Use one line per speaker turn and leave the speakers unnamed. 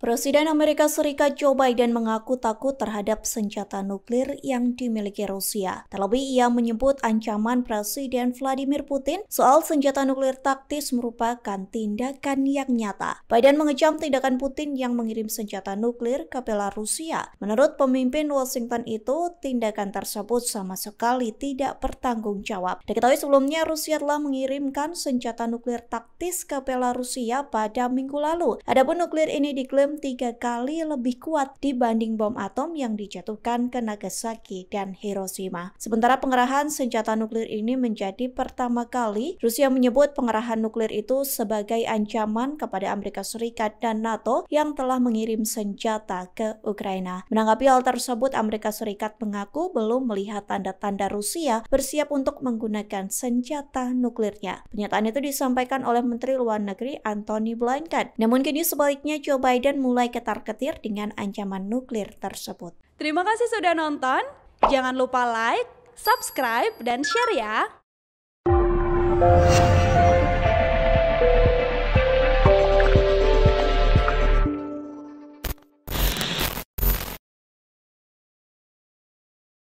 Presiden Amerika Serikat Joe Biden mengaku takut terhadap senjata nuklir yang dimiliki Rusia. Terlebih ia menyebut ancaman Presiden Vladimir Putin soal senjata nuklir taktis merupakan tindakan yang nyata. Biden mengecam tindakan Putin yang mengirim senjata nuklir ke Belarusia. Menurut pemimpin Washington itu, tindakan tersebut sama sekali tidak bertanggung jawab. Diketahui sebelumnya Rusia telah mengirimkan senjata nuklir taktis ke Belarusia pada minggu lalu. Adapun nuklir ini diklaim bom tiga kali lebih kuat dibanding bom atom yang dijatuhkan ke Nagasaki dan Hiroshima. Sementara pengerahan senjata nuklir ini menjadi pertama kali Rusia menyebut pengerahan nuklir itu sebagai ancaman kepada Amerika Serikat dan NATO yang telah mengirim senjata ke Ukraina. Menanggapi hal tersebut, Amerika Serikat mengaku belum melihat tanda-tanda Rusia bersiap untuk menggunakan senjata nuklirnya. Pernyataan itu disampaikan oleh Menteri Luar Negeri Antony Blinken. Namun kini sebaliknya Joe Biden mulai ketar-ketir dengan ancaman nuklir
tersebut. Terima kasih sudah nonton. Jangan lupa like, subscribe, dan share ya.